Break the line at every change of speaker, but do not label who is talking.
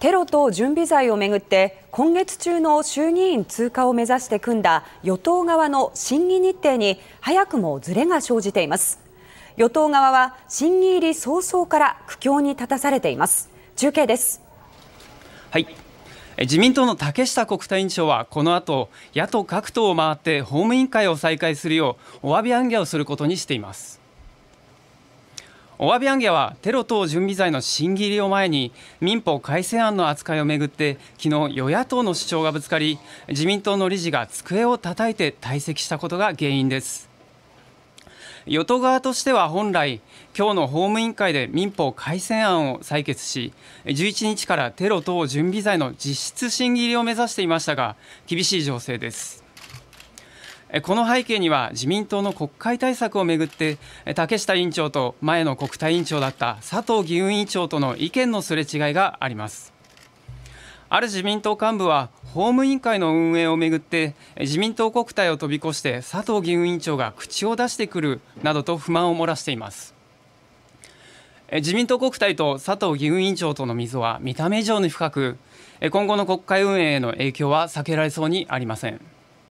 テロと準備罪をめぐって今月中の衆議院通過を目指して組んだ与党側の審議日程に早くもズレが生じています与党側は審議入り早々から苦境に立たされています中継です
はい自民党の竹下国対委員長はこの後野党各党を回って法務委員会を再開するようお詫び案件をすることにしていますお詫び案件はテロ等準備罪の審議入りを前に民法改正案の扱いをめぐって昨日与野党の主張がぶつかり自民党の理事が机を叩いて退席したことが原因です与党側としては本来今日の法務委員会で民法改正案を採決し11日からテロ等準備罪の実質審議入りを目指していましたが厳しい情勢ですこの背景には自民党の国会対策をめぐって竹下委員長と前の国対委員長だった佐藤議員委員長との意見のすれ違いがありますある自民党幹部は法務委員会の運営をめぐって自民党国対を飛び越して佐藤議員委員長が口を出してくるなどと不満を漏らしています自民党国対と佐藤議員委員長との溝は見た目以上に深く今後の国会運営への影響は避けられそうにありません。